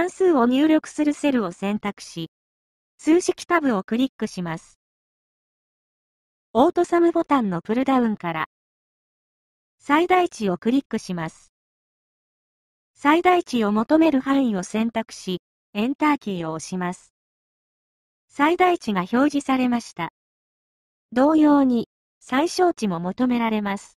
関数を入力するセルを選択し、数式タブをクリックします。オートサムボタンのプルダウンから、最大値をクリックします。最大値を求める範囲を選択し、エンターキーを押します。最大値が表示されました。同様に、最小値も求められます。